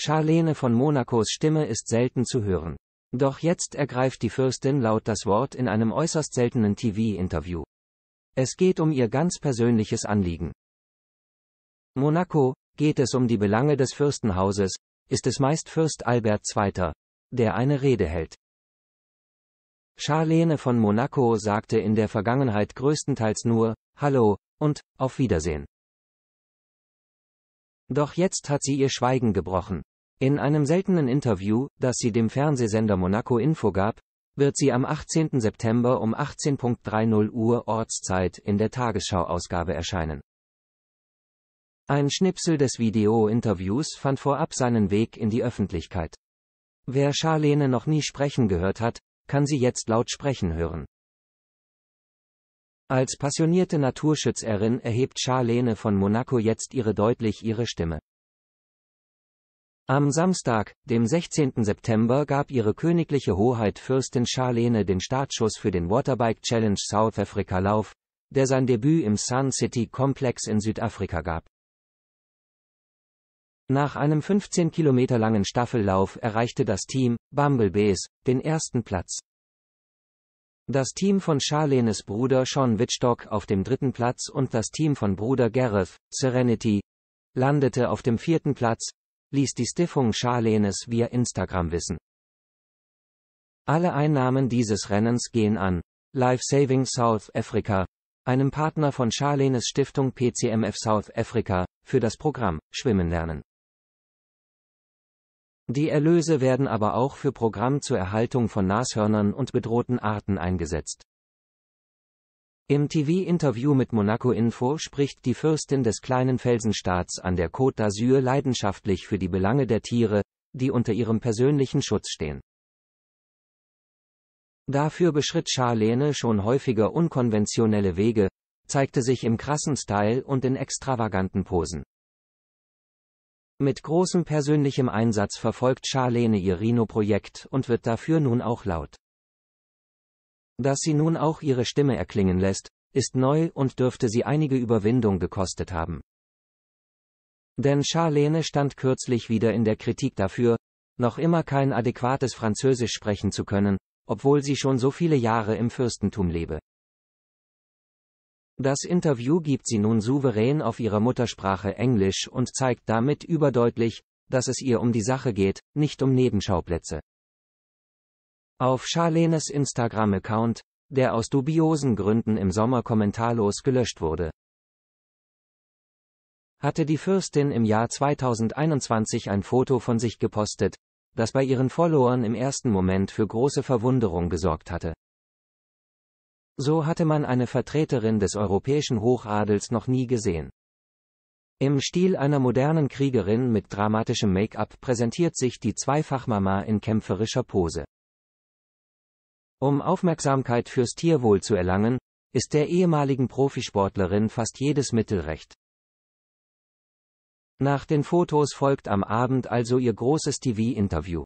Charlene von Monacos Stimme ist selten zu hören. Doch jetzt ergreift die Fürstin laut das Wort in einem äußerst seltenen TV-Interview. Es geht um ihr ganz persönliches Anliegen. Monaco, geht es um die Belange des Fürstenhauses, ist es meist Fürst Albert II., der eine Rede hält. Charlene von Monaco sagte in der Vergangenheit größtenteils nur, Hallo, und, auf Wiedersehen. Doch jetzt hat sie ihr Schweigen gebrochen. In einem seltenen Interview, das sie dem Fernsehsender Monaco Info gab, wird sie am 18. September um 18.30 Uhr Ortszeit in der Tagesschau-Ausgabe erscheinen. Ein Schnipsel des Video-Interviews fand vorab seinen Weg in die Öffentlichkeit. Wer Charlene noch nie sprechen gehört hat, kann sie jetzt laut sprechen hören. Als passionierte Naturschützerin erhebt Charlene von Monaco jetzt ihre deutlich ihre Stimme. Am Samstag, dem 16. September gab ihre königliche Hoheit Fürstin Charlene den Startschuss für den Waterbike Challenge South Africa Lauf, der sein Debüt im Sun City Complex in Südafrika gab. Nach einem 15 Kilometer langen Staffellauf erreichte das Team, Bumblebees, den ersten Platz. Das Team von Charlenes Bruder Sean Wittstock auf dem dritten Platz und das Team von Bruder Gareth, Serenity, landete auf dem vierten Platz, ließ die Stiftung Charlenes via Instagram wissen. Alle Einnahmen dieses Rennens gehen an Life Saving South Africa, einem Partner von Charlenes Stiftung PCMF South Africa, für das Programm Schwimmen lernen. Die Erlöse werden aber auch für Programm zur Erhaltung von Nashörnern und bedrohten Arten eingesetzt. Im TV-Interview mit Monaco Info spricht die Fürstin des kleinen Felsenstaats an der Côte d'Azur leidenschaftlich für die Belange der Tiere, die unter ihrem persönlichen Schutz stehen. Dafür beschritt Charlene schon häufiger unkonventionelle Wege, zeigte sich im krassen Style und in extravaganten Posen. Mit großem persönlichem Einsatz verfolgt Charlene ihr Rhino-Projekt und wird dafür nun auch laut. Dass sie nun auch ihre Stimme erklingen lässt, ist neu und dürfte sie einige Überwindung gekostet haben. Denn Charlene stand kürzlich wieder in der Kritik dafür, noch immer kein adäquates Französisch sprechen zu können, obwohl sie schon so viele Jahre im Fürstentum lebe. Das Interview gibt sie nun souverän auf ihrer Muttersprache Englisch und zeigt damit überdeutlich, dass es ihr um die Sache geht, nicht um Nebenschauplätze. Auf Charlenes Instagram-Account, der aus dubiosen Gründen im Sommer kommentarlos gelöscht wurde, hatte die Fürstin im Jahr 2021 ein Foto von sich gepostet, das bei ihren Followern im ersten Moment für große Verwunderung gesorgt hatte. So hatte man eine Vertreterin des europäischen Hochadels noch nie gesehen. Im Stil einer modernen Kriegerin mit dramatischem Make-up präsentiert sich die Zweifachmama in kämpferischer Pose. Um Aufmerksamkeit fürs Tierwohl zu erlangen, ist der ehemaligen Profisportlerin fast jedes Mittel recht. Nach den Fotos folgt am Abend also ihr großes TV-Interview.